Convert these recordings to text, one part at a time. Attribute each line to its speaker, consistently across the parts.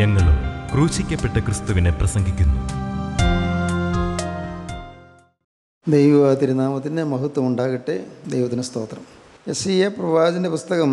Speaker 1: ഞങ്ങളും ക്രൂശിക്കപ്പെട്ട ക്രിസ്തുവിനെ പ്രസംഗിക്കുന്നു ദൈവ തിരുനാമത്തിൻ്റെ മഹത്വം ഉണ്ടാകട്ടെ ദൈവത്തിന് സ്തോത്രം എസ് സി എ പ്രവാചന്റെ പുസ്തകം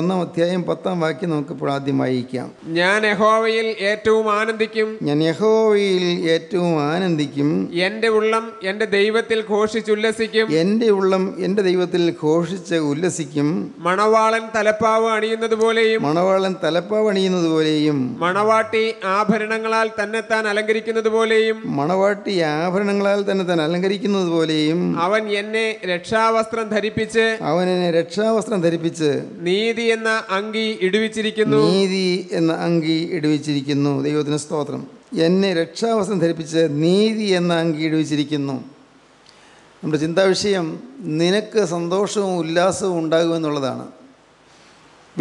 Speaker 1: ഒന്നാം അധ്യായം പത്താം വാക്യം നമുക്ക് ഇപ്പോൾ ആദ്യം വായിക്കാം ഞാൻ യഹോവയിൽ ഏറ്റവും ആനന്ദിക്കും ഞാൻ യഹോവയിൽ ഏറ്റവും ആനന്ദിക്കും എൻ്റെ ഉള്ളം എൻ്റെ ദൈവത്തിൽ ഘോഷിച്ചുല്ലസിക്കും എൻ്റെ ഉള്ളം എൻ്റെ ദൈവത്തിൽ ഘോഷിച്ച് ഉല്ലസിക്കും മണവാളൻ തലപ്പാവ് അണിയുന്നത് പോലെയും മണവാളൻ തലപ്പാവ് അണിയുന്നത് പോലെയും മണവാട്ടി ആഭരണങ്ങളാൽ തന്നെ താൻ അലങ്കരിക്കുന്നത് പോലെയും മണവാട്ടി ആഭരണങ്ങളാൽ തന്നെ താൻ അലങ്കരിക്കുന്നത് പോലെയും അവൻ എന്നെ രക്ഷാവസ്ത്രം ധരിപ്പിച്ച് അവൻ അവനെ രക്ഷാവസ്ത്രം ധരിപ്പിച്ച് നീതി എന്ന അങ്കി ഇടുവിച്ചിരിക്കുന്നു നീതി എന്ന അങ്കി ഇടുവിച്ചിരിക്കുന്നു ദൈവത്തിന് സ്തോത്രം എന്നെ രക്ഷാവസ്ത്രം ധരിപ്പിച്ച് നീതി എന്ന അങ്കി ഇടുവിച്ചിരിക്കുന്നു നമ്മുടെ ചിന്താവിഷയം നിനക്ക് സന്തോഷവും ഉല്ലാസവും ഉണ്ടാകുമെന്നുള്ളതാണ്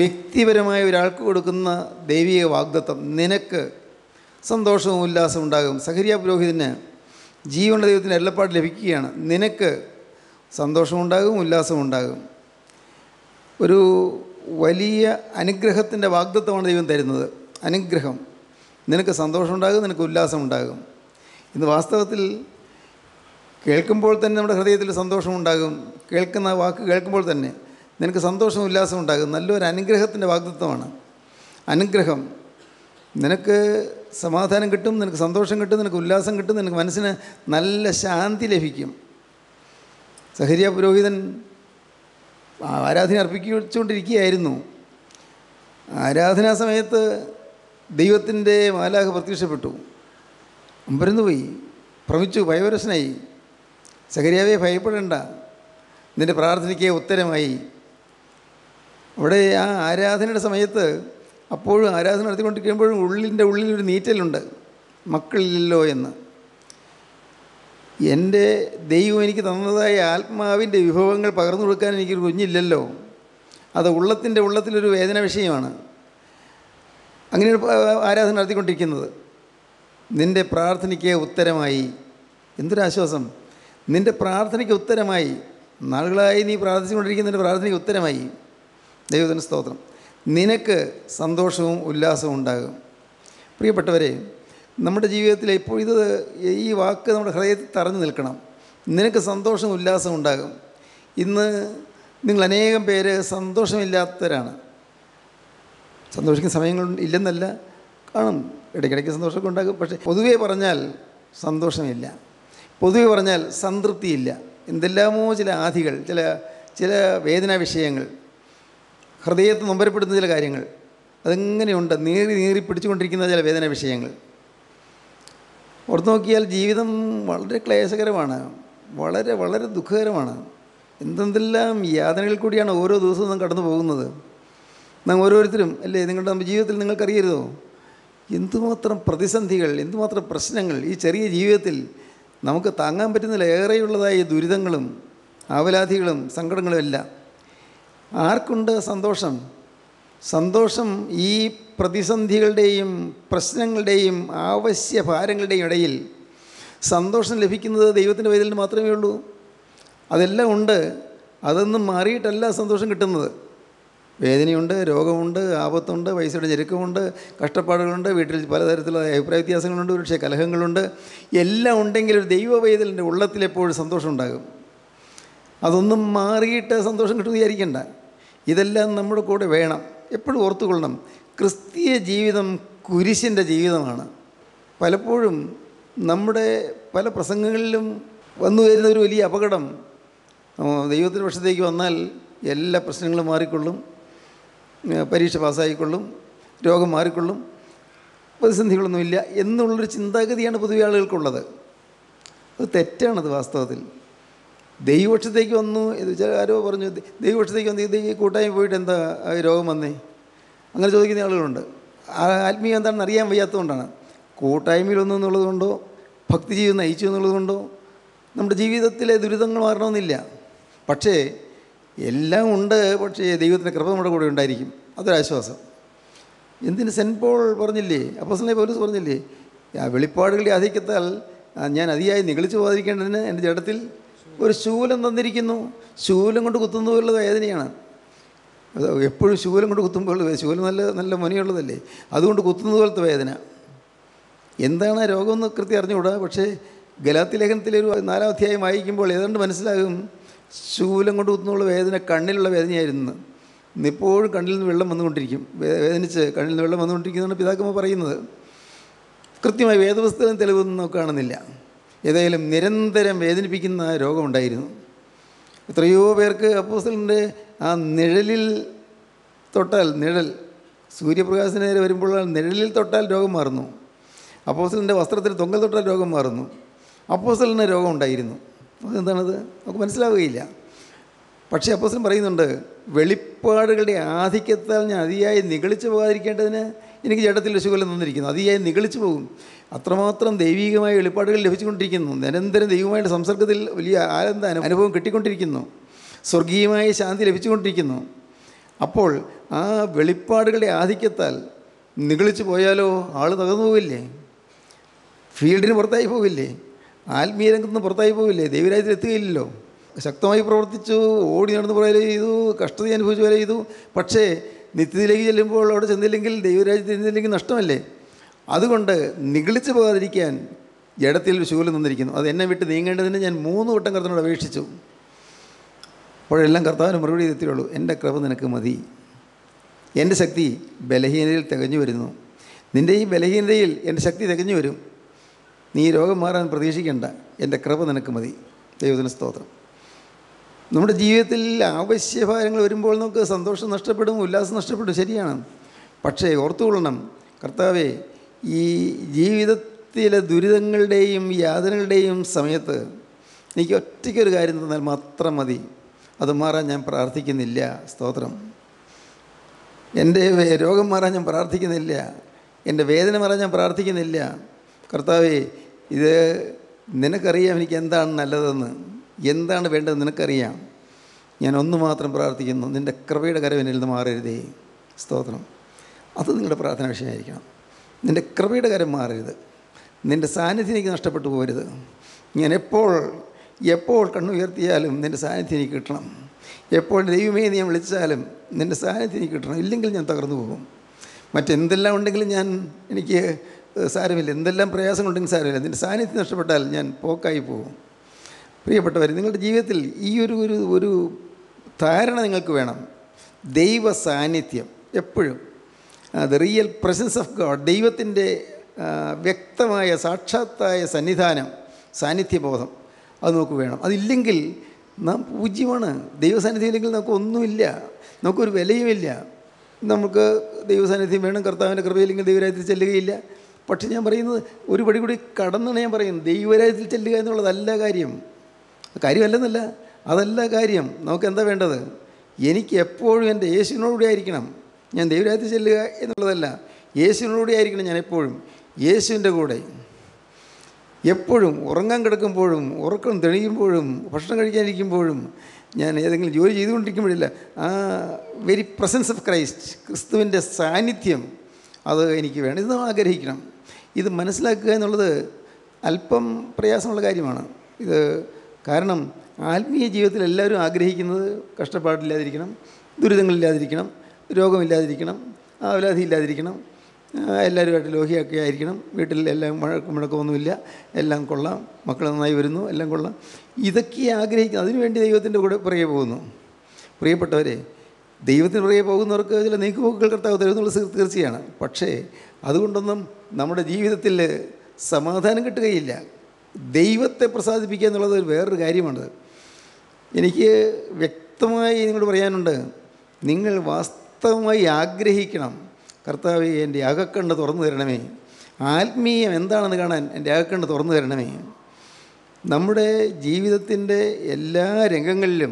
Speaker 1: വ്യക്തിപരമായ ഒരാൾക്ക് കൊടുക്കുന്ന ദൈവിക വാഗ്ദത്വം നിനക്ക് സന്തോഷവും ഉല്ലാസവും ഉണ്ടാകും സഹരിയ പുരോഹിതന് ജീവന ദൈവത്തിന് എല്ലപ്പാട് ലഭിക്കുകയാണ് നിനക്ക് സന്തോഷമുണ്ടാകും ഉല്ലാസമുണ്ടാകും ഒരു വലിയ അനുഗ്രഹത്തിൻ്റെ വാഗ്ദത്വമാണ് ദൈവം തരുന്നത് അനുഗ്രഹം നിനക്ക് സന്തോഷമുണ്ടാകും നിനക്ക് ഉല്ലാസമുണ്ടാകും ഇന്ന് വാസ്തവത്തിൽ കേൾക്കുമ്പോൾ തന്നെ നമ്മുടെ ഹൃദയത്തിൽ സന്തോഷമുണ്ടാകും കേൾക്കുന്ന വാക്ക് കേൾക്കുമ്പോൾ തന്നെ നിനക്ക് സന്തോഷം ഉല്ലാസം ഉണ്ടാകും നല്ലൊരു അനുഗ്രഹത്തിൻ്റെ വാഗ്ദത്വമാണ് അനുഗ്രഹം നിനക്ക് സമാധാനം കിട്ടും നിനക്ക് സന്തോഷം കിട്ടും നിനക്ക് ഉല്ലാസം കിട്ടും നിനക്ക് മനസ്സിന് നല്ല ശാന്തി ലഭിക്കും സഹരിയ പുരോഹിതൻ ആരാധന അർപ്പിച്ചുകൊണ്ടിരിക്കുകയായിരുന്നു ആരാധനാ സമയത്ത് ദൈവത്തിൻ്റെ മാലാഹ പ്രത്യക്ഷപ്പെട്ടു പോയി ഭ്രമിച്ചു ഭയപരശനായി സഹരിയാവെ ഭയപ്പെടേണ്ട നിൻ്റെ പ്രാർത്ഥനയ്ക്ക് ഉത്തരമായി അവിടെ ആ ആരാധനയുടെ സമയത്ത് അപ്പോഴും ആരാധന നടത്തിക്കൊണ്ടിരിക്കുമ്പോഴും ഉള്ളിൻ്റെ ഉള്ളിലൊരു നീറ്റലുണ്ട് മക്കളില്ലല്ലോ എന്ന് എൻ്റെ ദൈവം എനിക്ക് തന്നതായ ആത്മാവിൻ്റെ വിഭവങ്ങൾ പകർന്നു കൊടുക്കാൻ എനിക്കൊരു കുഞ്ഞില്ലല്ലോ അത് ഉള്ളത്തിൻ്റെ ഉള്ളത്തിലൊരു വേദന വിഷയമാണ് അങ്ങനെ ഒരു ആരാധന നടത്തിക്കൊണ്ടിരിക്കുന്നത് നിൻ്റെ പ്രാർത്ഥനയ്ക്ക് ഉത്തരമായി എന്തൊരാശ്വാസം നിൻ്റെ പ്രാർത്ഥനയ്ക്ക് ഉത്തരമായി നാളുകളായി നീ പ്രാർത്ഥിച്ചുകൊണ്ടിരിക്കുന്നതിൻ്റെ പ്രാർത്ഥനയ്ക്ക് ഉത്തരമായി ദൈവത്തിൻ്റെ സ്തോത്രം നിനക്ക് സന്തോഷവും ഉല്ലാസവും ഉണ്ടാകും പ്രിയപ്പെട്ടവരെ നമ്മുടെ ജീവിതത്തിൽ ഇപ്പോൾ ഇത് ഈ വാക്ക് നമ്മുടെ ഹൃദയത്തിൽ തറഞ്ഞു നിൽക്കണം നിനക്ക് സന്തോഷം ഉല്ലാസം ഉണ്ടാകും ഇന്ന് നിങ്ങൾ അനേകം പേര് സന്തോഷമില്ലാത്തവരാണ് സന്തോഷിക്കുന്ന സമയങ്ങൾ ഇല്ലെന്നല്ല കാണും ഇടയ്ക്കിടയ്ക്ക് സന്തോഷമൊക്കെ ഉണ്ടാകും പക്ഷേ പൊതുവേ പറഞ്ഞാൽ സന്തോഷമില്ല പൊതുവേ പറഞ്ഞാൽ സംതൃപ്തിയില്ല എന്തെല്ലാമോ ചില ആധികൾ ചില ചില വേദനാ വിഷയങ്ങൾ ഹൃദയത്തെ നൊമ്പരപ്പെടുന്ന ചില കാര്യങ്ങൾ അതെങ്ങനെയുണ്ട് നീറി നീറി പിടിച്ചുകൊണ്ടിരിക്കുന്ന ചില വേദനാ വിഷയങ്ങൾ ഓർത്ത് നോക്കിയാൽ ജീവിതം വളരെ ക്ലേശകരമാണ് വളരെ വളരെ ദുഃഖകരമാണ് എന്തെന്തെല്ലാം യാതനകളിൽ കൂടിയാണ് ഓരോ ദിവസവും നാം കടന്നു പോകുന്നത് നാം ഓരോരുത്തരും അല്ലേ നിങ്ങളുടെ ജീവിതത്തിൽ നിങ്ങൾക്കറിയരുതോ എന്തുമാത്രം പ്രതിസന്ധികൾ എന്തുമാത്രം പ്രശ്നങ്ങൾ ഈ ചെറിയ ജീവിതത്തിൽ നമുക്ക് താങ്ങാൻ പറ്റുന്നതിലേറെയുള്ളതായ ദുരിതങ്ങളും ആവലാധികളും സങ്കടങ്ങളും എല്ലാം ആർക്കുണ്ട് സന്തോഷം സന്തോഷം ഈ പ്രതിസന്ധികളുടെയും പ്രശ്നങ്ങളുടെയും ആവശ്യ ഭാരങ്ങളുടെയും ഇടയിൽ സന്തോഷം ലഭിക്കുന്നത് ദൈവത്തിൻ്റെ പേരിൽ മാത്രമേ ഉള്ളൂ അതെല്ലാം ഉണ്ട് അതൊന്നും മാറിയിട്ടല്ല സന്തോഷം കിട്ടുന്നത് വേദനയുണ്ട് രോഗമുണ്ട് ആപത്തുണ്ട് പൈസയുടെ ഞെരുക്കമുണ്ട് കഷ്ടപ്പാടുകളുണ്ട് വീട്ടിൽ പലതരത്തിലുള്ള അഭിപ്രായ വ്യത്യാസങ്ങളുണ്ട് ഒരുപക്ഷെ കലഹങ്ങളുണ്ട് എല്ലാം ഉണ്ടെങ്കിൽ ഒരു ദൈവവേദലിൻ്റെ ഉള്ളത്തിൽ എപ്പോഴും സന്തോഷം ഉണ്ടാകും അതൊന്നും മാറിയിട്ട് സന്തോഷം കിട്ടുമെന്ന് വിചാരിക്കേണ്ട ഇതെല്ലാം നമ്മുടെ കൂടെ വേണം എപ്പോഴും ഓർത്തുകൊള്ളണം ക്രിസ്തീയ ജീവിതം കുരിശിൻ്റെ ജീവിതമാണ് പലപ്പോഴും നമ്മുടെ പല പ്രസംഗങ്ങളിലും വന്നു വരുന്ന ഒരു വലിയ അപകടം ദൈവത്തിൻ്റെ പക്ഷത്തേക്ക് വന്നാൽ എല്ലാ പ്രശ്നങ്ങളും മാറിക്കൊള്ളും പരീക്ഷ പാസ്സായിക്കൊള്ളും രോഗം മാറിക്കൊള്ളും പ്രതിസന്ധികളൊന്നുമില്ല എന്നുള്ളൊരു ചിന്താഗതിയാണ് പൊതുവെ ആളുകൾക്കുള്ളത് അത് തെറ്റാണത് വാസ്തവത്തിൽ ദൈവപക്ഷത്തേക്ക് വന്നു എന്ന് വെച്ചാൽ ആരോ പറഞ്ഞു ദൈവപക്ഷത്തേക്ക് വന്നു ഈ കൂട്ടായ്മ പോയിട്ട് എന്താ രോഗം വന്നേ അങ്ങനെ ചോദിക്കുന്ന ആളുകളുണ്ട് ആത്മീയം എന്താണെന്ന് അറിയാൻ വയ്യാത്തതുകൊണ്ടാണ് കൂട്ടായ്മയിലൊന്നും എന്നുള്ളതുകൊണ്ടോ ഭക്തി ജീവിതം നയിച്ചു എന്നുള്ളതുകൊണ്ടോ നമ്മുടെ ജീവിതത്തിലെ ദുരിതങ്ങൾ മാറണമെന്നില്ല പക്ഷേ എല്ലാം ഉണ്ട് പക്ഷേ ദൈവത്തിൻ്റെ കൃപ നമ്മുടെ കൂടെ ഉണ്ടായിരിക്കും അതൊരാശ്വാസം എന്തിന് സെൻറ്റ് പോൾ പറഞ്ഞില്ലേ അപ്പോസനെ പോലീസ് പറഞ്ഞില്ലേ ആ വെളിപ്പാടുകളുടെ ആധിക്യത്താൽ ഞാൻ അതിയായി നികളിച്ചു പോകാതിരിക്കേണ്ടതിന് എൻ്റെ ജഡത്തിൽ ഒരു ശൂലം തന്നിരിക്കുന്നു ശൂലം കൊണ്ട് കുത്തുന്നതുള്ളത് വേദനയാണ് അത് എപ്പോഴും ശൂലം കൊണ്ട് കുത്തുമ്പോൾ ശൂലം നല്ല നല്ല മുനയുള്ളതല്ലേ അതുകൊണ്ട് കുത്തുന്നത് പോലത്തെ വേദന എന്താണ് ആ രോഗമെന്ന് കൃത്യം അറിഞ്ഞുകൂടാ പക്ഷേ ഗലാത്തി ലേഖനത്തിലെ ഒരു നാലാം അധ്യായം വായിക്കുമ്പോൾ ഏതാണ്ട് മനസ്സിലാകും ശൂലം കൊണ്ട് കുത്തുന്നുള്ള വേദന കണ്ണിലുള്ള വേദനയായിരുന്നു ഇന്നിപ്പോഴും കണ്ണിൽ നിന്ന് വെള്ളം വന്നുകൊണ്ടിരിക്കും വേദനിച്ച് കണ്ണിൽ നിന്ന് വെള്ളം വന്നുകൊണ്ടിരിക്കുന്നതാണ് പിതാക്കമ്മ പറയുന്നത് കൃത്യമായി വേദപുസ്തകം തെളിവൊന്നും കാണുന്നില്ല ഏതായാലും നിരന്തരം വേദനിപ്പിക്കുന്ന രോഗമുണ്ടായിരുന്നു എത്രയോ പേർക്ക് അപ്പോസലിൻ്റെ ആ നിഴലിൽ തൊട്ടാൽ നിഴൽ സൂര്യപ്രകാശത്തിന് നേരെ വരുമ്പോൾ നിഴലിൽ തൊട്ടാൽ രോഗം മാറുന്നു അപ്പോസലിൻ്റെ വസ്ത്രത്തിൽ തൊങ്ങൽ തൊട്ടാൽ രോഗം മാറുന്നു അപ്പോസലിന് രോഗം ഉണ്ടായിരുന്നു അതെന്താണത് നമുക്ക് മനസ്സിലാവുകയില്ല പക്ഷേ അപ്പോസൽ പറയുന്നുണ്ട് വെളിപ്പാടുകളുടെ ആധിക്യത്താൽ ഞാൻ അതിയായി നികളിച്ചു പോകാതിരിക്കേണ്ടതിന് എനിക്ക് ജഡത്തിൽ രക്ഷകലം തന്നിരിക്കുന്നു അതിയായി നികളിച്ചു പോകും അത്രമാത്രം ദൈവികമായ വെളിപ്പാടുകൾ ലഭിച്ചുകൊണ്ടിരിക്കുന്നു നിരന്തരം ദൈവമായിട്ട് സംസർഗത്തിൽ വലിയ ആനന്ദ അനുഭവം കിട്ടിക്കൊണ്ടിരിക്കുന്നു സ്വർഗീയമായ ശാന്തി ലഭിച്ചുകൊണ്ടിരിക്കുന്നു അപ്പോൾ ആ വെളിപ്പാടുകളുടെ ആധിക്യത്താൽ നിഗളിച്ചു പോയാലോ ആൾ തകർന്നു പോവില്ലേ ഫീൽഡിന് പുറത്തായി പോവില്ലേ ആത്മീയ രംഗത്തുനിന്ന് പുറത്തായി പോവില്ലേ ദൈവരാജ്യത്തിൽ എത്തുകയില്ലല്ലോ ശക്തമായി പ്രവർത്തിച്ചു ഓടി നടന്ന് പോലെ ചെയ്തു കഷ്ടത അനുഭവിച്ചു പോലെ ചെയ്തു പക്ഷേ നിത്യത്തിലേക്ക് ചെല്ലുമ്പോൾ അവിടെ ചെന്നില്ലെങ്കിൽ ദൈവരാജ്യത്തിൽ ചെന്നില്ലെങ്കിൽ നഷ്ടമല്ലേ അതുകൊണ്ട് നിഗളിച്ചു പോകാതിരിക്കാൻ ജഡത്തിൽ ശൂലം നിന്നിരിക്കുന്നു അത് എന്നെ വിട്ട് നീങ്ങേണ്ടതിന് ഞാൻ മൂന്ന് വട്ടം കർത്തനോട് അപേക്ഷിച്ചു അപ്പോഴെല്ലാം കർത്താവിന് മറുപടി എത്തിയുള്ളൂ എൻ്റെ കൃപ നിനക്ക് മതി എൻ്റെ ശക്തി ബലഹീനതയിൽ തികഞ്ഞു വരുന്നു നിൻ്റെ ഈ ബലഹീനതയിൽ എൻ്റെ ശക്തി തികഞ്ഞു വരും നീ രോഗം മാറാൻ പ്രതീക്ഷിക്കേണ്ട എൻ്റെ കൃപ നിനക്ക് മതി ദൈവത്തിന് സ്തോത്രം നമ്മുടെ ജീവിതത്തിൽ ആവശ്യഭാരങ്ങൾ വരുമ്പോൾ നമുക്ക് സന്തോഷം നഷ്ടപ്പെടും ഉല്ലാസം നഷ്ടപ്പെടും ശരിയാണ് പക്ഷേ ഓർത്തുകൊള്ളണം കർത്താവെ ഈ ജീവിതത്തിലെ ദുരിതങ്ങളുടെയും യാതനകളുടെയും സമയത്ത് എനിക്ക് ഒറ്റയ്ക്കൊരു കാര്യം തന്നാൽ മാത്രം മതി അത് മാറാൻ ഞാൻ പ്രാർത്ഥിക്കുന്നില്ല സ്തോത്രം എൻ്റെ രോഗം മാറാൻ ഞാൻ പ്രാർത്ഥിക്കുന്നില്ല എൻ്റെ വേദന മാറാൻ ഞാൻ പ്രാർത്ഥിക്കുന്നില്ല കർത്താവേ ഇത് നിനക്കറിയാം എനിക്ക് എന്താണ് നല്ലതെന്ന് എന്താണ് വേണ്ടത് നിനക്കറിയാം ഞാൻ ഒന്ന് മാത്രം പ്രാർത്ഥിക്കുന്നു നിൻ്റെ കൃപയുടെ കരവിനിൽ നിന്ന് മാറരുതേ സ്തോത്രം അത് നിങ്ങളുടെ പ്രാർത്ഥന വിഷയമായിരിക്കണം നിൻ്റെ കൃപയുടെ കരം മാറരുത് നിൻ്റെ സാന്നിധ്യം എനിക്ക് നഷ്ടപ്പെട്ടു പോരുത് ഞാൻ എപ്പോൾ എപ്പോൾ കണ്ണുയർത്തിയാലും നിൻ്റെ സാന്നിധ്യം എനിക്ക് കിട്ടണം എപ്പോൾ ദൈവമേ നീ വിളിച്ചാലും നിൻ്റെ സാന്നിധ്യം എനിക്ക് കിട്ടണം ഇല്ലെങ്കിൽ ഞാൻ തകർന്നു പോകും മറ്റെന്തെല്ലാം ഉണ്ടെങ്കിലും ഞാൻ എനിക്ക് സാരമില്ല എന്തെല്ലാം പ്രയാസങ്ങളുണ്ടെങ്കിൽ സാരമില്ല നിൻ്റെ സാന്നിധ്യം നഷ്ടപ്പെട്ടാൽ ഞാൻ പോക്കായി പോകും പ്രിയപ്പെട്ടവർ നിങ്ങളുടെ ജീവിതത്തിൽ ഈ ഒരു ഒരു ഒരു ധാരണ നിങ്ങൾക്ക് വേണം ദൈവ സാന്നിധ്യം എപ്പോഴും the real presence of God ദൈവത്തിൻ്റെ വ്യക്തമായ സാക്ഷാത്തായ സന്നിധാനം സാന്നിധ്യബോധം അത് നമുക്ക് വേണം അതില്ലെങ്കിൽ നാം പൂജ്യമാണ് ഇല്ലെങ്കിൽ നമുക്ക് ഒന്നുമില്ല നമുക്കൊരു വിലയുമില്ല നമുക്ക് ദൈവസാന്നിധ്യം വേണം കർത്താവിൻ്റെ കൃപയില്ലെങ്കിൽ ദൈവരാജ്യത്തിൽ ചെല്ലുകയില്ല പക്ഷെ ഞാൻ പറയുന്നത് ഒരു പടി കൂടി കടന്നാണ് ഞാൻ പറയുന്നത് ദൈവരാജ്യത്തിൽ ചെല്ലുക എന്നുള്ളതല്ല കാര്യം കാര്യമല്ലെന്നല്ല അതല്ല കാര്യം നമുക്ക് എന്താ വേണ്ടത് എനിക്ക് എപ്പോഴും എൻ്റെ യേശുവിനോടുകൂടി ആയിരിക്കണം ഞാൻ ദൈവരാജ്യത്തിൽ ചെല്ലുക എന്നുള്ളതല്ല യേശുവിനോടുകൂടി ആയിരിക്കണം ഞാൻ എപ്പോഴും യേശുവിൻ്റെ കൂടെ എപ്പോഴും ഉറങ്ങാൻ കിടക്കുമ്പോഴും ഉറക്കം തെളിയുമ്പോഴും ഭക്ഷണം കഴിക്കാനിരിക്കുമ്പോഴും ഞാൻ ഏതെങ്കിലും ജോലി ചെയ്തുകൊണ്ടിരിക്കുമ്പോഴില്ല ആ വെരി പ്രസൻസ് ഓഫ് ക്രൈസ്റ്റ് ക്രിസ്തുവിൻ്റെ സാന്നിധ്യം അത് എനിക്ക് വേണം ഇത് നമ്മൾ ആഗ്രഹിക്കണം ഇത് മനസ്സിലാക്കുക എന്നുള്ളത് അല്പം പ്രയാസമുള്ള കാര്യമാണ് ഇത് കാരണം ആത്മീയ ജീവിതത്തിൽ എല്ലാവരും ആഗ്രഹിക്കുന്നത് കഷ്ടപ്പാടില്ലാതിരിക്കണം ദുരിതങ്ങളില്ലാതിരിക്കണം രോഗമില്ലാതിരിക്കണം അവലാതി ഇല്ലാതിരിക്കണം എല്ലാവരുമായിട്ട് ലോഹിയൊക്കെ ആയിരിക്കണം വീട്ടിൽ എല്ലാം വഴക്കും മുഴക്കമൊന്നുമില്ല എല്ലാം കൊള്ളാം മക്കൾ നന്നായി വരുന്നു എല്ലാം കൊള്ളാം ഇതൊക്കെ ആഗ്രഹിക്കുന്നു അതിനുവേണ്ടി ദൈവത്തിൻ്റെ കൂടെ പുറകെ പോകുന്നു പ്രിയപ്പെട്ടവരെ ദൈവത്തിന് പുറകെ പോകുന്നവർക്ക് ചില നീക്കുപോക്കുകൾ കർത്താവ് തരുന്നുള്ള തീർച്ചയാണ് പക്ഷേ അതുകൊണ്ടൊന്നും നമ്മുടെ ജീവിതത്തിൽ സമാധാനം കിട്ടുകയില്ല ദൈവത്തെ പ്രസാദിപ്പിക്കുക എന്നുള്ളത് വേറൊരു കാര്യമാണ് എനിക്ക് വ്യക്തമായി നിങ്ങളോട് പറയാനുണ്ട് നിങ്ങൾ വാസ്തവമായി ആഗ്രഹിക്കണം കർത്താവ് എൻ്റെ അകക്കണ്ണ് തുറന്നു തരണമേ ആത്മീയം എന്താണെന്ന് കാണാൻ എൻ്റെ അകക്കണ്ണ് തുറന്നു തരണമേ നമ്മുടെ ജീവിതത്തിൻ്റെ എല്ലാ രംഗങ്ങളിലും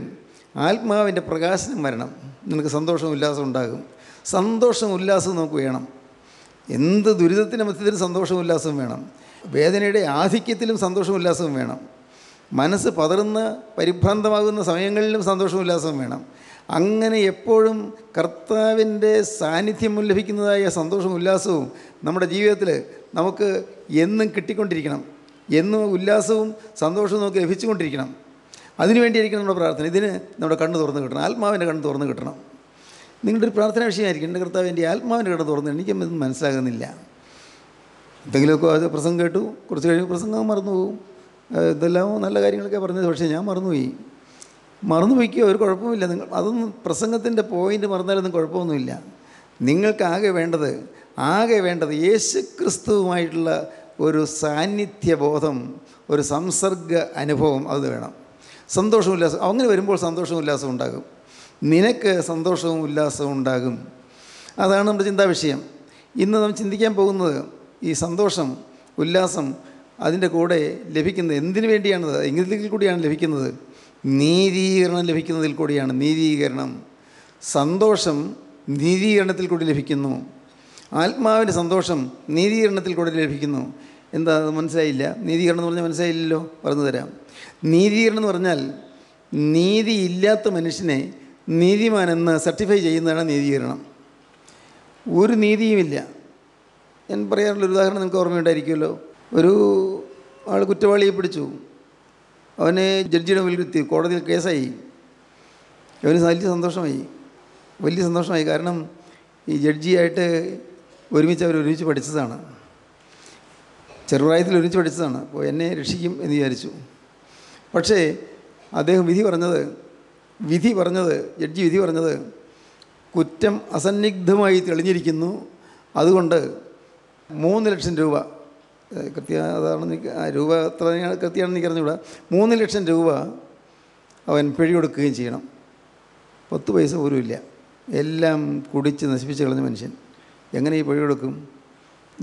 Speaker 1: ആത്മാവിൻ്റെ പ്രകാശനം വരണം നിനക്ക് സന്തോഷവും ഉല്ലാസവും ഉണ്ടാകും സന്തോഷവും ഉല്ലാസവും നമുക്ക് വേണം എന്ത് ദുരിതത്തിൻ്റെ മധ്യത്തിലും സന്തോഷവും ഉല്ലാസവും വേണം വേദനയുടെ ആധിക്യത്തിലും സന്തോഷവും ഉല്ലാസവും വേണം മനസ്സ് പതറുന്ന പരിഭ്രാന്തമാകുന്ന സമയങ്ങളിലും സന്തോഷവും ഉല്ലാസവും വേണം അങ്ങനെ എപ്പോഴും കർത്താവിൻ്റെ സാന്നിധ്യം ലഭിക്കുന്നതായ സന്തോഷവും ഉല്ലാസവും നമ്മുടെ ജീവിതത്തിൽ നമുക്ക് എന്നും കിട്ടിക്കൊണ്ടിരിക്കണം എന്നും ഉല്ലാസവും സന്തോഷവും നമുക്ക് ലഭിച്ചുകൊണ്ടിരിക്കണം അതിനുവേണ്ടിയായിരിക്കണം നമ്മുടെ പ്രാർത്ഥന ഇതിന് നമ്മുടെ കണ്ണ് തുറന്ന് കിട്ടണം ആത്മാവിൻ്റെ കണ്ണ് തുറന്ന് കിട്ടണം നിങ്ങളുടെ ഒരു പ്രാർത്ഥന വിഷയമായിരിക്കും എൻ്റെ കർത്താവ് എൻ്റെ ആത്മാവിൻ്റെ കണ്ണ് തുറന്ന് എനിക്കൊന്നും മനസ്സിലാകുന്നില്ല എന്തെങ്കിലുമൊക്കെ അത് പ്രസംഗം കേട്ടു കുറച്ച് കഴിഞ്ഞ് പ്രസംഗം മറന്നുപോകും പോകും ഇതെല്ലാം നല്ല കാര്യങ്ങളൊക്കെ പറഞ്ഞത് പക്ഷേ ഞാൻ മറന്നുപോയി മറന്നു വയ്ക്കുക ഒരു കുഴപ്പമില്ല നിങ്ങൾ അതൊന്നും പ്രസംഗത്തിൻ്റെ പോയിൻ്റ് മറന്നാലൊന്നും കുഴപ്പമൊന്നുമില്ല നിങ്ങൾക്കാകെ വേണ്ടത് ആകെ വേണ്ടത് യേശു ക്രിസ്തുവുമായിട്ടുള്ള ഒരു സാന്നിധ്യബോധം ഒരു സംസർഗ അനുഭവം അത് വേണം സന്തോഷവും ഉല്ലാസം അങ്ങനെ വരുമ്പോൾ സന്തോഷവും ഉല്ലാസവും ഉണ്ടാകും നിനക്ക് സന്തോഷവും ഉല്ലാസവും ഉണ്ടാകും അതാണ് നമ്മുടെ ചിന്താ വിഷയം ഇന്ന് നാം ചിന്തിക്കാൻ പോകുന്നത് ഈ സന്തോഷം ഉല്ലാസം അതിൻ്റെ കൂടെ ലഭിക്കുന്നത് എന്തിനു വേണ്ടിയാണത് എങ്കിൽ കൂടിയാണ് ലഭിക്കുന്നത് നീതീകരണം ലഭിക്കുന്നതിൽ കൂടിയാണ് നീതീകരണം സന്തോഷം നീതീകരണത്തിൽ കൂടി ലഭിക്കുന്നു ആത്മാവിൻ്റെ സന്തോഷം നീതീകരണത്തിൽ കൂടി ലഭിക്കുന്നു എന്താ മനസ്സിലായില്ല നീതീകരണം എന്ന് പറഞ്ഞാൽ മനസ്സിലായില്ലല്ലോ പറഞ്ഞു തരാം നീതീകരണം എന്ന് പറഞ്ഞാൽ നീതി ഇല്ലാത്ത മനുഷ്യനെ നീതിമാനെന്ന് സർട്ടിഫൈ ചെയ്യുന്നതാണ് നീതീകരണം ഒരു നീതിയുമില്ല ഞാൻ പറയാറുള്ള ഒരു ഉദാഹരണം നിങ്ങൾക്ക് ഓർമ്മയുണ്ടായിരിക്കുമല്ലോ ഒരു ആൾ കുറ്റവാളിയെ പിടിച്ചു അവനെ ജഡ്ജിയുടെ മുൻകിരുത്തി കോടതിയിൽ കേസായി അവന് വലിയ സന്തോഷമായി വലിയ സന്തോഷമായി കാരണം ഈ ജഡ്ജിയായിട്ട് ഒരുമിച്ച് അവർ ഒരുമിച്ച് പഠിച്ചതാണ് ചെറുപ്രായത്തിൽ ഒരുമിച്ച് പഠിച്ചതാണ് അപ്പോൾ എന്നെ രക്ഷിക്കും എന്ന് വിചാരിച്ചു പക്ഷേ അദ്ദേഹം വിധി പറഞ്ഞത് വിധി പറഞ്ഞത് ജഡ്ജി വിധി പറഞ്ഞത് കുറ്റം അസന്നിഗ്ധമായി തെളിഞ്ഞിരിക്കുന്നു അതുകൊണ്ട് മൂന്ന് ലക്ഷം രൂപ കൃത്യ അതാണ് രൂപ എത്ര കൃത്യമാണെന്ന് എനിക്കറിഞ്ഞൂടാ മൂന്ന് ലക്ഷം രൂപ അവൻ പിഴി ചെയ്യണം പത്ത് പൈസ പോലും ഇല്ല എല്ലാം കുടിച്ച് നശിപ്പിച്ച് കളഞ്ഞ മനുഷ്യൻ എങ്ങനെ ഈ പിഴി കൊടുക്കും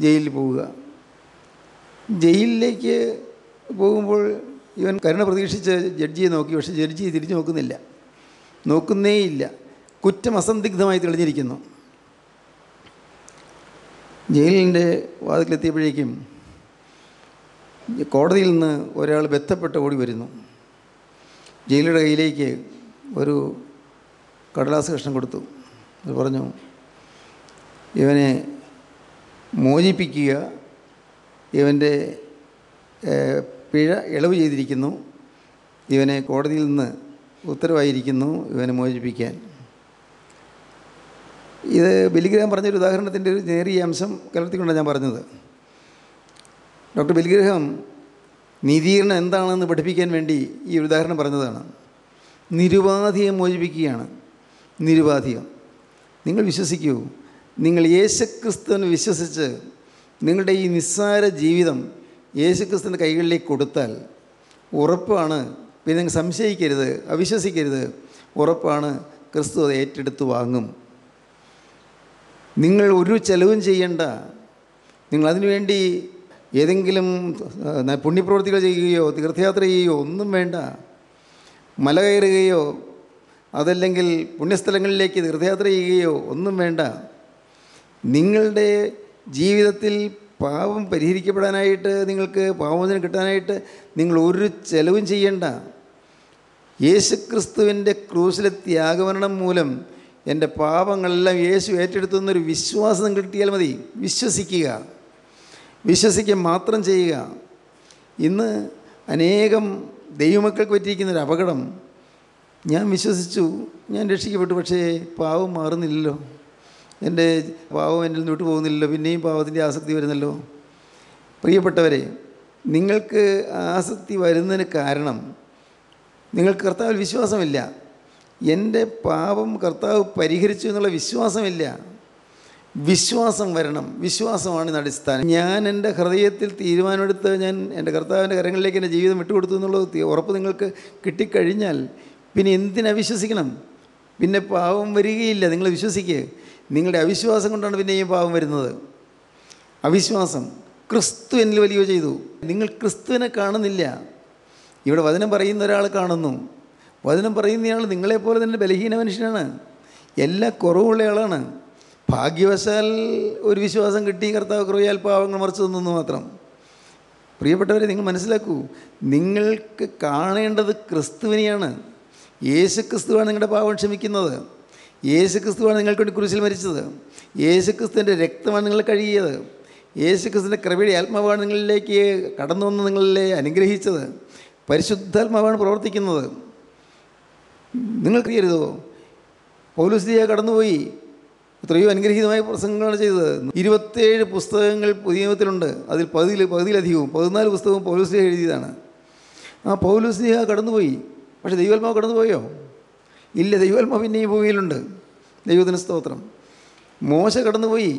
Speaker 1: ജയിലിൽ പോവുക ജയിലിലേക്ക് പോകുമ്പോൾ ഇവൻ കരുണ പ്രതീക്ഷിച്ച് ജഡ്ജിയെ നോക്കി പക്ഷെ ജഡ്ജി തിരിഞ്ഞു നോക്കുന്നില്ല നോക്കുന്നേയില്ല കുറ്റം അസന്ദിഗ്ധമായി തെളിഞ്ഞിരിക്കുന്നു ജയിലിൻ്റെ വാതിലെത്തിയപ്പോഴേക്കും കോടതിയിൽ നിന്ന് ഒരാൾ ബന്ധപ്പെട്ട് ഓടി വരുന്നു ജയിലിയുടെ കയ്യിലേക്ക് ഒരു കടലാസ് കഷ്ണം കൊടുത്തു അത് പറഞ്ഞു ഇവനെ മോചിപ്പിക്കുക ഇവൻ്റെ പിഴ ഇളവ് ചെയ്തിരിക്കുന്നു ഇവനെ കോടതിയിൽ നിന്ന് ഉത്തരവായിരിക്കുന്നു ഇവനെ മോചിപ്പിക്കാൻ ഇത് ബലിഗ്രാം പറഞ്ഞൊരു ഉദാഹരണത്തിൻ്റെ ഒരു നേരിയ അംശം കലർത്തിക്കൊണ്ടാണ് ഞാൻ പറഞ്ഞത് ഡോക്ടർ ബലിഗ്രഹം നീതീകരണം എന്താണെന്ന് പഠിപ്പിക്കാൻ വേണ്ടി ഈ ഉദാഹരണം പറഞ്ഞതാണ് നിരുപാധിയെ മോചിപ്പിക്കുകയാണ് നിരുപാധികം നിങ്ങൾ വിശ്വസിക്കൂ നിങ്ങൾ യേശുക്രിസ്തുവിനെ വിശ്വസിച്ച് നിങ്ങളുടെ ഈ നിസ്സാര ജീവിതം യേശുക്രിസ്തുവിൻ്റെ കൈകളിലേക്ക് കൊടുത്താൽ ഉറപ്പാണ് പിന്നെ നിങ്ങൾ സംശയിക്കരുത് അവിശ്വസിക്കരുത് ഉറപ്പാണ് ക്രിസ്തു അത് ഏറ്റെടുത്ത് വാങ്ങും നിങ്ങൾ ഒരു ചെലവും ചെയ്യണ്ട നിങ്ങൾ അതിനുവേണ്ടി ഏതെങ്കിലും പുണ്യപ്രവൃത്തികൾ ചെയ്യുകയോ തീർത്ഥയാത്ര ചെയ്യുകയോ ഒന്നും വേണ്ട മല കയറുകയോ അതല്ലെങ്കിൽ പുണ്യസ്ഥലങ്ങളിലേക്ക് തീർത്ഥയാത്ര ചെയ്യുകയോ ഒന്നും വേണ്ട നിങ്ങളുടെ ജീവിതത്തിൽ പാപം പരിഹരിക്കപ്പെടാനായിട്ട് നിങ്ങൾക്ക് പാവമോചനം കിട്ടാനായിട്ട് നിങ്ങൾ ഒരു ചെലവും ചെയ്യേണ്ട യേശുക്രിസ്തുവിൻ്റെ ക്രൂസിലെ ത്യാഗമരണം മൂലം എൻ്റെ പാപങ്ങളെല്ലാം യേശു ഏറ്റെടുത്തു എന്നൊരു വിശ്വാസം കിട്ടിയാൽ മതി വിശ്വസിക്കുക വിശ്വസിക്കുക മാത്രം ചെയ്യുക ഇന്ന് അനേകം ദൈവമക്കൾക്ക് പറ്റിയിരിക്കുന്നൊരു അപകടം ഞാൻ വിശ്വസിച്ചു ഞാൻ രക്ഷിക്കപ്പെട്ടു പക്ഷേ പാവം മാറുന്നില്ലല്ലോ എൻ്റെ പാവം എൻ്റെ നിന്ന് പോകുന്നില്ലല്ലോ പിന്നെയും പാവത്തിൻ്റെ ആസക്തി വരുന്നല്ലോ പ്രിയപ്പെട്ടവരെ നിങ്ങൾക്ക് ആസക്തി വരുന്നതിന് കാരണം നിങ്ങൾക്ക് കർത്താവിൽ വിശ്വാസമില്ല എൻ്റെ പാപം കർത്താവ് പരിഹരിച്ചു എന്നുള്ള വിശ്വാസമില്ല വിശ്വാസം വരണം വിശ്വാസമാണ് ഇതിന് അടിസ്ഥാനം ഞാൻ എൻ്റെ ഹൃദയത്തിൽ തീരുമാനമെടുത്ത് ഞാൻ എൻ്റെ കർത്താവിൻ്റെ കരങ്ങളിലേക്ക് എൻ്റെ ജീവിതം വിട്ടുകൊടുത്തു എന്നുള്ളത് ഉറപ്പ് നിങ്ങൾക്ക് കിട്ടിക്കഴിഞ്ഞാൽ പിന്നെ എന്തിനാ വിശ്വസിക്കണം പിന്നെ പാവം വരികയില്ല നിങ്ങൾ വിശ്വസിക്കുക നിങ്ങളുടെ അവിശ്വാസം കൊണ്ടാണ് പിന്നെ ഈ പാവം വരുന്നത് അവിശ്വാസം ക്രിസ്തു എന്നിൽ വലിയോ ചെയ്തു നിങ്ങൾ ക്രിസ്തുവിനെ കാണുന്നില്ല ഇവിടെ വചനം പറയുന്ന ഒരാൾ കാണുന്നു വചനം പറയുന്നയാൾ നിങ്ങളെപ്പോലെ തന്നെ ബലഹീന മനുഷ്യനാണ് എല്ലാ കുറവുള്ള ആളാണ് ഭാഗ്യവശാൽ ഒരു വിശ്വാസം കിട്ടി കർത്താവ് കൃപയാൽ പാവങ്ങൾ മറിച്ചു നിന്നു മാത്രം പ്രിയപ്പെട്ടവരെ നിങ്ങൾ മനസ്സിലാക്കൂ നിങ്ങൾക്ക് കാണേണ്ടത് ക്രിസ്തുവിനെയാണ് യേശു ക്രിസ്തുവാണ് നിങ്ങളുടെ പാവം ക്ഷമിക്കുന്നത് യേശു ക്രിസ്തുവാണ് നിങ്ങൾക്ക് വേണ്ടി കുരിശിൽ മരിച്ചത് യേശു ക്രിസ്തുവിൻ്റെ രക്തമാണ് നിങ്ങൾ കഴുകിയത് യേശു ക്രിസ്തുവിൻ്റെ കൃപയുടെ ആത്മാവാണ് നിങ്ങളിലേക്ക് കടന്നു വന്ന് നിങ്ങളെ അനുഗ്രഹിച്ചത് പരിശുദ്ധാത്മാവാണ് പ്രവർത്തിക്കുന്നത് നിങ്ങൾക്കറിയരുതോ പൗലുസ്ലിയ കടന്നുപോയി എത്രയോ അനുഗ്രഹീതമായ പ്രസംഗങ്ങളാണ് ചെയ്തത് ഇരുപത്തേഴ് പുസ്തകങ്ങൾ പുതിയത്തിലുണ്ട് അതിൽ പകുതിയിൽ പകുതിയിലധികവും പതിനാല് പുസ്തകവും പൗലുസ്ലിഹ എഴുതിയതാണ് ആ പൗലുസ്ലിഹ കടന്നുപോയി പക്ഷേ ദൈവാത്മാവ് കടന്നുപോയോ ഇല്ല ദൈവാത്മാവ് പിന്നെ ഈ ഭൂമിയിലുണ്ട് ദൈവത്തിന് സ്തോത്രം മോശ കടന്നുപോയി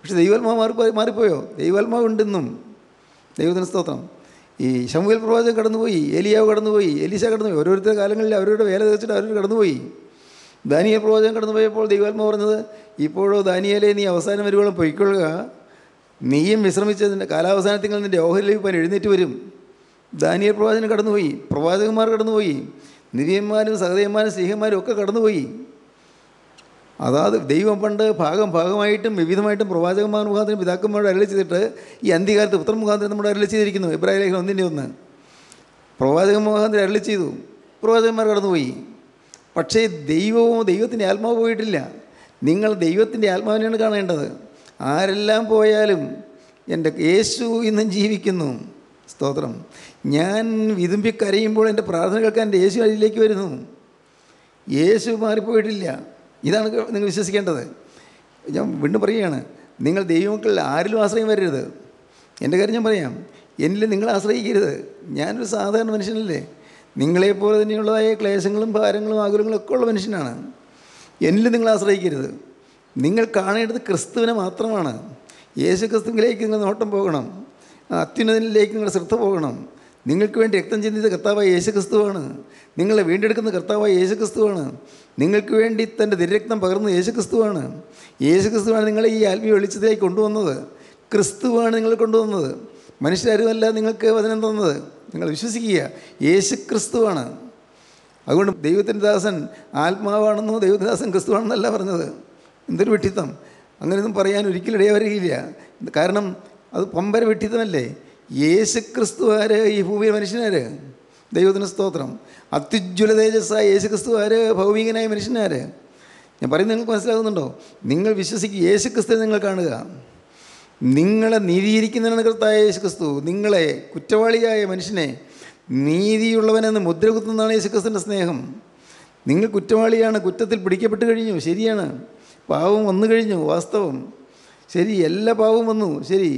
Speaker 1: പക്ഷേ ദൈവാത്മാവ് മാറിപ്പോയി മാറിപ്പോയോ ദൈവാത്മാവ് ഉണ്ടെന്നും ദൈവത്തിന് സ്തോത്രം ഈ ശമുവേൽ പ്രവാചകൻ കടന്നുപോയി എലിയാവ് കടന്നുപോയി എലീശ കടന്നുപോയി ഓരോരുത്തരുടെ കാലങ്ങളിൽ അവരുടെ വേല തീർച്ചിട്ട് അവർ കടന്നുപോയി ദാനിയൽ പ്രവചനം കടന്നു പോയപ്പോൾ ദൈവാത്മ പറഞ്ഞത് ഇപ്പോഴോ ദാനിയലെ നീ അവസാനം വരുവോളം പൊയ്ക്കൊള്ളുക നീയും വിശ്രമിച്ചതിൻ്റെ കാലാവസാനത്തിൽ നിൻ്റെ ഓഹരി ലഭിപ്പാൻ എഴുന്നേറ്റ് വരും ദാനിയൽ പ്രവാചകൻ കടന്നുപോയി പ്രവാചകന്മാർ കടന്നുപോയി നിവ്യന്മാരും സഹദയന്മാരും സ്നേഹന്മാരും ഒക്കെ കടന്നുപോയി അതാത് ദൈവം പണ്ട് ഭാഗം ഭാഗമായിട്ടും വിവിധമായിട്ടും പ്രവാചകന്മാർ മുഖാന്തരം പിതാക്കന്മാരുടെ അരളി ചെയ്തിട്ട് ഈ അന്ത്യകാലത്ത് പുത്രൻ മുഖാന്തരം നമ്മുടെ അരളി ചെയ്തിരിക്കുന്നു ഇബ്രാഹിം ലേഖനം ഒന്നിൻ്റെ ഒന്ന് പ്രവാചകൻ മുഖാന്തരം അരളി ചെയ്തു പ്രവാചകന്മാർ കടന്നുപോയി പക്ഷേ ദൈവവും ദൈവത്തിൻ്റെ ആത്മാവ് പോയിട്ടില്ല നിങ്ങൾ ദൈവത്തിൻ്റെ ആത്മാവിനെയാണ് കാണേണ്ടത് ആരെല്ലാം പോയാലും എൻ്റെ യേശു ഇന്നും ജീവിക്കുന്നു സ്തോത്രം ഞാൻ വിതുമ്പി കരയുമ്പോൾ എൻ്റെ പ്രാർത്ഥന കേൾക്കാൻ എൻ്റെ യേശു അതിലേക്ക് വരുന്നു യേശു മാറിപ്പോയിട്ടില്ല ഇതാണ് നിങ്ങൾ വിശ്വസിക്കേണ്ടത് ഞാൻ വീണ്ടും പറയുകയാണ് നിങ്ങൾ ദൈവമക്കളിൽ ആരിലും ആശ്രയം വരരുത് എൻ്റെ കാര്യം ഞാൻ പറയാം എന്നിൽ നിങ്ങൾ ആശ്രയിക്കരുത് ഞാനൊരു സാധാരണ മനുഷ്യനല്ലേ നിങ്ങളെപ്പോലെ തന്നെയുള്ളതായ ക്ലേശങ്ങളും ഭാരങ്ങളും ആഗ്രഹങ്ങളും ഒക്കെ ഉള്ള മനുഷ്യനാണ് എന്നിൽ നിങ്ങൾ ആശ്രയിക്കരുത് നിങ്ങൾ കാണേണ്ടത് ക്രിസ്തുവിനെ മാത്രമാണ് യേശു ക്രിസ്തുവിലേക്ക് നിങ്ങൾ നോട്ടം പോകണം അത്യുന്നതനിലേക്ക് നിങ്ങൾ ശ്രദ്ധ പോകണം നിങ്ങൾക്ക് വേണ്ടി രക്തം ചിന്തിച്ച കർത്താവായ യേശു ക്രിസ്തുവാണ് നിങ്ങളെ വീണ്ടെടുക്കുന്ന കർത്താവായ യേശു ക്രിസ്തുവാണ് നിങ്ങൾക്ക് വേണ്ടി തൻ്റെ തിരരക്തം പകർന്ന യേശു ക്രിസ്തുവാണ് യേശു ക്രിസ്തുവാണ് നിങ്ങളെ ഈ ആത്മീയ വെളിച്ചത്തിലേക്ക് കൊണ്ടുവന്നത് ക്രിസ്തുവാണ് നിങ്ങളെ കൊണ്ടുവന്നത് മനുഷ്യരുമല്ല നിങ്ങൾക്ക് വചനം തന്നത് നിങ്ങൾ വിശ്വസിക്കുക യേശു ക്രിസ്തുവാണ് അതുകൊണ്ട് ദൈവത്തിൻ്റെ ദാസൻ ആത്മാവാണെന്നോ ദൈവത്തിൻ്റെ ദാസൻ ക്രിസ്തുവാണെന്നല്ല പറഞ്ഞത് എന്തൊരു വെട്ടിത്തം അങ്ങനെയൊന്നും പറയാൻ ഒരിക്കലും ഇടയാവരുകയില്ല കാരണം അത് പമ്പര വെട്ടിത്തമല്ലേ യേശു ക്രിസ്തുവാര് ഈ ഭൂമിയിൽ മനുഷ്യനാര് ദൈവത്തിന് സ്തോത്രം അത്യുജ്വല തേജസ്സായ യേശു ക്രിസ്തുവാര് ഭൗമികനായ മനുഷ്യനാര് ഞാൻ പറയുന്നത് നിങ്ങൾക്ക് മനസ്സിലാകുന്നുണ്ടോ നിങ്ങൾ വിശ്വസിക്കുക യേശു ക്രിസ്തു നിങ്ങൾ കാണുക നിങ്ങളെ നീതിയിരിക്കുന്നതാണ് കർത്തായ യേശു ക്രിസ്തു നിങ്ങളെ കുറ്റവാളിയായ മനുഷ്യനെ നീതിയുള്ളവനെന്ന് മുദ്ര കുത്തുന്നതാണ് യേശുക്രിസ്തുവിൻ്റെ സ്നേഹം നിങ്ങൾ കുറ്റവാളിയാണ് കുറ്റത്തിൽ പിടിക്കപ്പെട്ട് കഴിഞ്ഞു ശരിയാണ് പാവം വന്നു കഴിഞ്ഞു വാസ്തവം ശരി എല്ലാ പാവവും വന്നു ശരി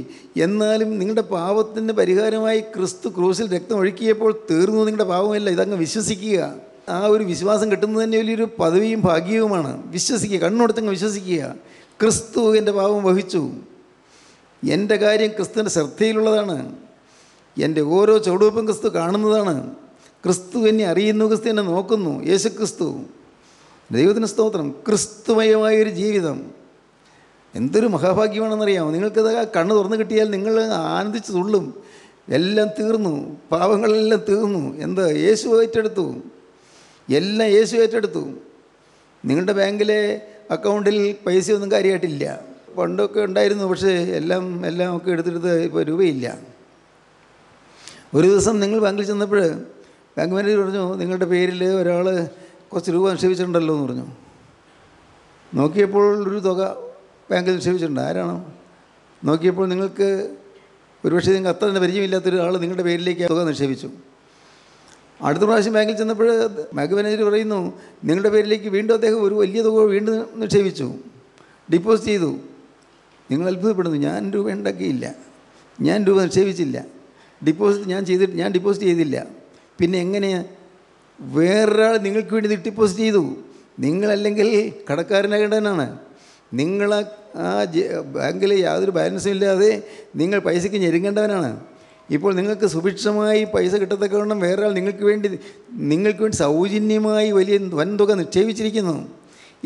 Speaker 1: എന്നാലും നിങ്ങളുടെ പാവത്തിൻ്റെ പരിഹാരമായി ക്രിസ്തു ക്രൂസിൽ രക്തം ഒഴുക്കിയപ്പോൾ തീർന്നു നിങ്ങളുടെ പാവമല്ല ഇതങ്ങ് വിശ്വസിക്കുക ആ ഒരു വിശ്വാസം കിട്ടുന്നത് തന്നെ വലിയൊരു പദവിയും ഭാഗ്യവുമാണ് വിശ്വസിക്കുക കണ്ണുകൊടുത്തങ്ങ് വിശ്വസിക്കുക ക്രിസ്തു എൻ്റെ പാവം വഹിച്ചു എൻ്റെ കാര്യം ക്രിസ്തുവിൻ്റെ ശ്രദ്ധയിലുള്ളതാണ് എൻ്റെ ഓരോ ചുവടുവപ്പും ക്രിസ്തു കാണുന്നതാണ് ക്രിസ്തു എന്നെ അറിയുന്നു ക്രിസ്തു എന്നെ നോക്കുന്നു യേശു ക്രിസ്തു ദൈവത്തിന് സ്തോത്രം ക്രിസ്തുമയമായൊരു ജീവിതം എന്തൊരു മഹാഭാഗ്യമാണെന്നറിയാമോ നിങ്ങൾക്കത് കണ്ണ് തുറന്നു കിട്ടിയാൽ നിങ്ങൾ ആനന്ദിച്ചു തുള്ളും എല്ലാം തീർന്നു പാപങ്ങളെല്ലാം തീർന്നു എന്താ യേശു ഏറ്റെടുത്തു എല്ലാം യേശു ഏറ്റെടുത്തു നിങ്ങളുടെ ബാങ്കിലെ അക്കൗണ്ടിൽ പൈസയൊന്നും കാര്യമായിട്ടില്ല പണ്ടൊക്കെ ഉണ്ടായിരുന്നു പക്ഷേ എല്ലാം എല്ലാം ഒക്കെ എടുത്തെടുത്ത് ഇപ്പോൾ രൂപയില്ല ഒരു ദിവസം നിങ്ങൾ ബാങ്കിൽ ചെന്നപ്പോൾ ബാങ്ക് മാനേജർ പറഞ്ഞു നിങ്ങളുടെ പേരിൽ ഒരാൾ കുറച്ച് രൂപ നിക്ഷേപിച്ചിട്ടുണ്ടല്ലോ എന്ന് പറഞ്ഞു നോക്കിയപ്പോൾ ഒരു തുക ബാങ്കിൽ നിക്ഷേപിച്ചിട്ടുണ്ട് ആരാണ് നോക്കിയപ്പോൾ നിങ്ങൾക്ക് ഒരുപക്ഷെ നിങ്ങൾക്ക് അത്ര തന്നെ പരിചയമില്ലാത്തൊരു ആൾ നിങ്ങളുടെ പേരിലേക്ക് തുക നിക്ഷേപിച്ചു അടുത്ത പ്രാവശ്യം ബാങ്കിൽ ചെന്നപ്പോൾ ബാങ്ക് മാനേജർ പറയുന്നു നിങ്ങളുടെ പേരിലേക്ക് വീണ്ടും അദ്ദേഹം ഒരു വലിയ തുക വീണ്ടും നിക്ഷേപിച്ചു ഡിപ്പോസിറ്റ് ചെയ്തു നിങ്ങൾ അത്ഭുതപ്പെടുന്നു ഞാൻ രൂപ ഉണ്ടാക്കിയില്ല ഞാൻ രൂപ നിക്ഷേപിച്ചില്ല ഡിപ്പോസിറ്റ് ഞാൻ ചെയ്തിട്ട് ഞാൻ ഡിപ്പോസിറ്റ് ചെയ്തില്ല പിന്നെ എങ്ങനെയാണ് വേറൊരാൾ നിങ്ങൾക്ക് വേണ്ടി ഡിപ്പോസിറ്റ് ചെയ്തു നിങ്ങളല്ലെങ്കിൽ കടക്കാരനാകേണ്ടതിനാണ് നിങ്ങൾ ആ ബാങ്കിൽ യാതൊരു ബാലൻസും ഇല്ലാതെ നിങ്ങൾ പൈസയ്ക്ക് ഞെരുങ്ങേണ്ടവനാണ് ഇപ്പോൾ നിങ്ങൾക്ക് സുഭിക്ഷമായി പൈസ കിട്ടത്തക്കവണ്ണം വേറൊരാൾ നിങ്ങൾക്ക് വേണ്ടി നിങ്ങൾക്ക് വേണ്ടി സൗജന്യമായി വലിയ വൻതുക നിക്ഷേപിച്ചിരിക്കുന്നു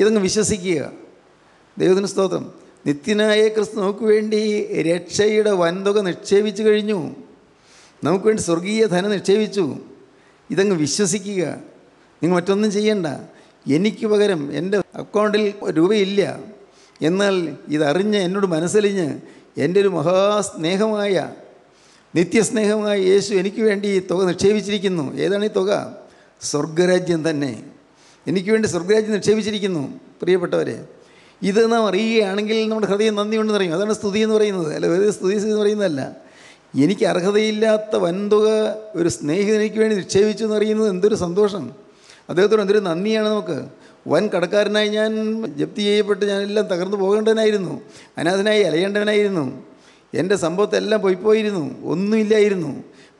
Speaker 1: ഇതങ്ങ് വിശ്വസിക്കുക ദൈവത്തിന് സ്തോത്രം നിത്യനായ ക്രിസ്തു നമുക്ക് വേണ്ടി രക്ഷയുടെ വൻതുക നിക്ഷേപിച്ചു കഴിഞ്ഞു നമുക്ക് വേണ്ടി സ്വർഗീയ ധനം നിക്ഷേപിച്ചു ഇതങ്ങ് വിശ്വസിക്കുക നിങ്ങൾ മറ്റൊന്നും ചെയ്യണ്ട എനിക്ക് പകരം എൻ്റെ അക്കൗണ്ടിൽ രൂപയില്ല എന്നാൽ ഇതറിഞ്ഞ് എന്നോട് മനസ്സലിഞ്ഞ് എൻ്റെ ഒരു മഹാസ്നേഹമായ നിത്യസ്നേഹമായ യേശു എനിക്ക് വേണ്ടി ഈ തുക നിക്ഷേപിച്ചിരിക്കുന്നു ഏതാണ് ഈ തുക സ്വർഗരാജ്യം തന്നെ എനിക്ക് വേണ്ടി സ്വർഗരാജ്യം നിക്ഷേപിച്ചിരിക്കുന്നു പ്രിയപ്പെട്ടവരെ ഇത് നാം അറിയുകയാണെങ്കിൽ നമ്മുടെ ഹൃദയം നന്ദിയുണ്ടെന്ന് അറിയും അതാണ് സ്തുതി എന്ന് പറയുന്നത് അല്ല വെറുതെ സ്തുതി എന്ന് പറയുന്നതല്ല എനിക്ക് അർഹതയില്ലാത്ത വൻതുക ഒരു സ്നേഹിതനിക്ക് വേണ്ടി നിക്ഷേപിച്ചു എന്ന് അറിയുന്നത് എന്തൊരു സന്തോഷം അദ്ദേഹത്തോട് എന്തൊരു നന്ദിയാണ് നമുക്ക് വൻ കടക്കാരനായി ഞാൻ ജപ്തി ചെയ്യപ്പെട്ട് ഞാനെല്ലാം തകർന്നു പോകേണ്ടവനായിരുന്നു അനാഥനായി അലയേണ്ടവനായിരുന്നു എൻ്റെ സമ്പത്തെല്ലാം പോയിപ്പോയിരുന്നു ഒന്നുമില്ലായിരുന്നു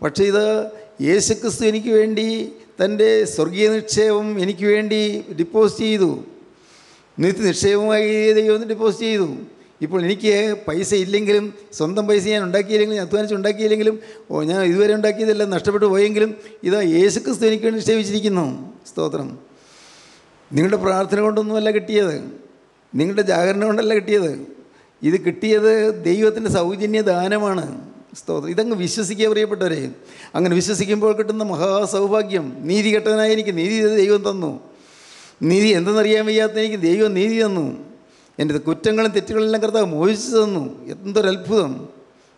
Speaker 1: പക്ഷേ ഇത് യേശുക്രിസ്തു എനിക്ക് വേണ്ടി തൻ്റെ സ്വർഗീയ നിക്ഷേപം എനിക്ക് വേണ്ടി ഡിപ്പോസിറ്റ് ചെയ്തു നിത്യ നിക്ഷേപമായി ദൈവം ഡിപ്പോസിറ്റ് ചെയ്തു ഇപ്പോൾ എനിക്ക് പൈസ ഇല്ലെങ്കിലും സ്വന്തം പൈസ ഞാൻ ഉണ്ടാക്കിയില്ലെങ്കിലും അധ്വാനിച്ച് ഉണ്ടാക്കിയില്ലെങ്കിലും ഓ ഞാൻ ഇതുവരെ ഉണ്ടാക്കിയതെല്ലാം നഷ്ടപ്പെട്ടു പോയെങ്കിലും ഇതാ യേശു ക്രിസ്തു എനിക്ക് വേണ്ടി നിക്ഷേപിച്ചിരിക്കുന്നു സ്തോത്രം നിങ്ങളുടെ പ്രാർത്ഥന കൊണ്ടൊന്നുമല്ല കിട്ടിയത് നിങ്ങളുടെ ജാഗരണം കൊണ്ടല്ല കിട്ടിയത് ഇത് കിട്ടിയത് ദൈവത്തിൻ്റെ സൗജന്യ ദാനമാണ് സ്തോത്രം ഇതങ്ങ് വിശ്വസിക്കുക പ്രിയപ്പെട്ടവരെ അങ്ങനെ വിശ്വസിക്കുമ്പോൾ കിട്ടുന്ന മഹാസൗഭാഗ്യം നീതി കെട്ടവനായി എനിക്ക് നീതി ദൈവം തന്നു നീതി എന്തെന്നറിയാൻ വയ്യാത്ത എനിക്ക് ദൈവം നീതി തന്നു എൻ്റെ കുറ്റങ്ങളും തെറ്റുകളെല്ലാം കർത്താവ് മോചിച്ചു തന്നു എന്തൊരു അത്ഭുതം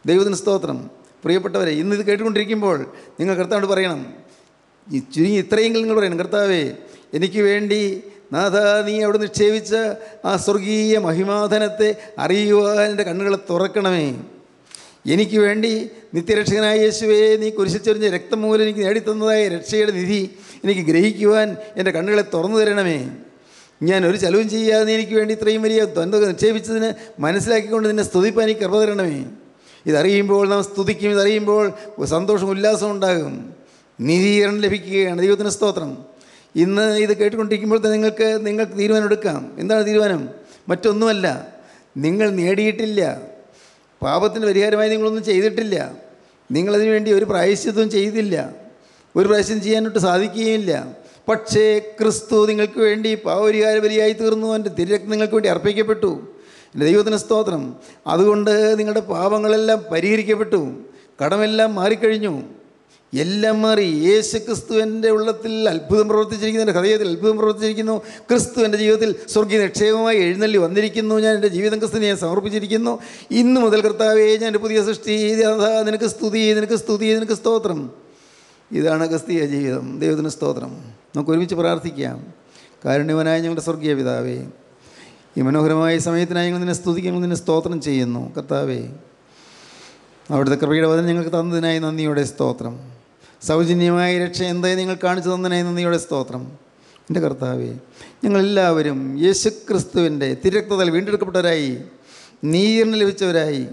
Speaker 1: ദൈവത്തിന് സ്തോത്രം പ്രിയപ്പെട്ടവരെ ഇന്ന് ഇത് കേട്ടുകൊണ്ടിരിക്കുമ്പോൾ നിങ്ങൾ കർത്താവോട് പറയണം ചുരുങ്ങി ഇത്രയെങ്കിലും നിങ്ങൾ പറയണം കർത്താവേ എനിക്ക് വേണ്ടി നാഥ നീ അവിടെ നിക്ഷേപിച്ച ആ സ്വർഗീയ മഹിമാധനത്തെ അറിയുവാൻ എൻ്റെ കണ്ണുകളെ തുറക്കണമേ എനിക്ക് വേണ്ടി നിത്യരക്ഷകനായ യേശുവേ നീ കുരിശിച്ചൊരിഞ്ഞ രക്തം മൂലം എനിക്ക് നേടിത്തന്നതായ രക്ഷയുടെ നിധി എനിക്ക് ഗ്രഹിക്കുവാൻ എൻ്റെ കണ്ണുകളെ തുറന്നു തരണമേ ഞാൻ ഒരു ചെലവും ചെയ്യാതെ നീ എനിക്ക് വേണ്ടി ഇത്രയും വലിയ ദ്വന്ദ് നിക്ഷേപിച്ചതിന് മനസ്സിലാക്കിക്കൊണ്ട് നിന്നെ സ്തുതിപ്പാൻ എനിക്ക് കൃപ തരണമേ ഇതറിയുമ്പോൾ നാം സ്തുതിക്കും ഇതറിയുമ്പോൾ സന്തോഷം ഉല്ലാസം ഉണ്ടാകും നീതീകരണം ലഭിക്കുകയാണ് ദൈവത്തിന് സ്തോത്രം ഇന്ന് ഇത് കേട്ടുകൊണ്ടിരിക്കുമ്പോൾ തന്നെ നിങ്ങൾക്ക് നിങ്ങൾക്ക് തീരുമാനം എടുക്കാം എന്താണ് തീരുമാനം മറ്റൊന്നുമല്ല നിങ്ങൾ നേടിയിട്ടില്ല പാപത്തിന് പരിഹാരമായി നിങ്ങളൊന്നും ചെയ്തിട്ടില്ല നിങ്ങളതിനു വേണ്ടി ഒരു പ്രായശ്ചിത്വം ചെയ്തില്ല ഒരു പ്രാവശ്യം ചെയ്യാനോട്ട് സാധിക്കുകയില്ല പക്ഷേ ക്രിസ്തു നിങ്ങൾക്ക് വേണ്ടി പാവരികാര ബലിയായി തീർന്നു എൻ്റെ തിരക്ക് നിങ്ങൾക്ക് വേണ്ടി അർപ്പിക്കപ്പെട്ടു എൻ്റെ ദൈവത്തിന് സ്തോത്രം അതുകൊണ്ട് നിങ്ങളുടെ പാപങ്ങളെല്ലാം പരിഹരിക്കപ്പെട്ടു കടമെല്ലാം മാറിക്കഴിഞ്ഞു എല്ലാം മാറി യേശു ക്രിസ്തു എൻ്റെ ഉള്ളത്തിൽ അത്ഭുതം പ്രവർത്തിച്ചിരിക്കുന്നു എൻ്റെ ഹൃദയത്തിൽ അത്ഭുതം പ്രവർത്തിച്ചിരിക്കുന്നു ക്രിസ്തു എൻ്റെ ജീവിതത്തിൽ സ്വർഗീയ നിക്ഷേപമായി എഴുന്നള്ളി വന്നിരിക്കുന്നു ഞാൻ എൻ്റെ ജീവിതം ക്രിസ്തുവിനെ ഞാൻ സമർപ്പിച്ചിരിക്കുന്നു ഇന്ന് മുതൽ കർത്താവേ ഞാൻ പുതിയ സൃഷ്ടി നിനക്ക് സ്തുതി നിനക്ക് സ്തുതി നിനക്ക് സ്തോത്രം ഇതാണ് ക്രിസ്തീയ ജീവിതം ദൈവത്തിന് സ്തോത്രം നമുക്ക് ഒരുമിച്ച് പ്രാർത്ഥിക്കാം കാരുണ്യവനായ ഞങ്ങളുടെ സ്വർഗീയ പിതാവേ ഈ മനോഹരമായ സമയത്തിനായി ഞങ്ങൾ നിന്നെ സ്തുതിക്കുന്നു നിന്നെ സ്തോത്രം ചെയ്യുന്നു കർത്താവേ അവിടുത്തെ കൃപയുടെ വചനം ഞങ്ങൾക്ക് തന്നതിനായി നന്ദിയുടെ സ്തോത്രം സൗജന്യമായ രക്ഷ എന്തായി നിങ്ങൾ കാണിച്ചു തന്നതിനായി നന്ദിയുടെ സ്തോത്രം എൻ്റെ കർത്താവേ ഞങ്ങളെല്ലാവരും ക്രിസ്തുവിൻ്റെ തിരക്തതൽ വീണ്ടെടുക്കപ്പെട്ടവരായി നീരിന് ലഭിച്ചവരായി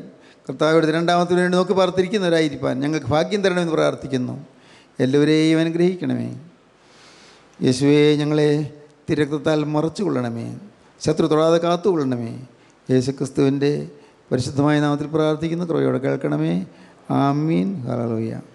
Speaker 1: കർത്താവിയുടെ രണ്ടാമത്തെ വേണ്ടി നോക്കി പാർത്തിരിക്കുന്നവരായിരിക്കാൻ ഞങ്ങൾക്ക് ഭാഗ്യം തരണമെന്ന് പ്രാർത്ഥിക്കുന്നു എല്ലാവരെയും അനുഗ്രഹിക്കണമേ യേശുവെ ഞങ്ങളെ തിരക്തത്താൽ മറച്ചു കൊള്ളണമേ ശത്രു തൊടാതെ കാത്തുകൊള്ളണമേ യേശുക്രിസ്തുവിൻ്റെ പരിശുദ്ധമായ നാമത്തിൽ പ്രാർത്ഥിക്കുന്ന ക്രോയോടെ കേൾക്കണമേ ആമീൻ ഹലോയ്യ